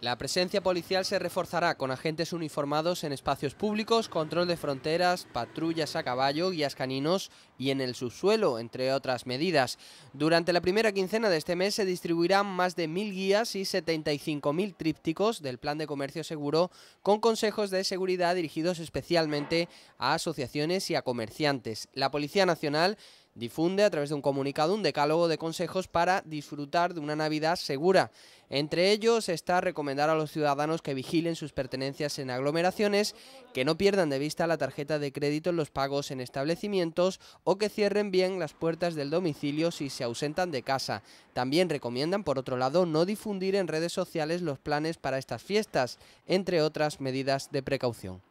La presencia policial se reforzará con agentes uniformados en espacios públicos, control de fronteras, patrullas a caballo, guías caninos y en el subsuelo, entre otras medidas. Durante la primera quincena de este mes se distribuirán más de 1.000 guías y 75.000 trípticos del Plan de Comercio Seguro con consejos de seguridad dirigidos especialmente a asociaciones y a comerciantes. La Policía Nacional difunde a través de un comunicado un decálogo de consejos para disfrutar de una Navidad segura. Entre ellos está recomendar a los ciudadanos que vigilen sus pertenencias en aglomeraciones, que no pierdan de vista la tarjeta de crédito en los pagos en establecimientos o que cierren bien las puertas del domicilio si se ausentan de casa. También recomiendan, por otro lado, no difundir en redes sociales los planes para estas fiestas, entre otras medidas de precaución.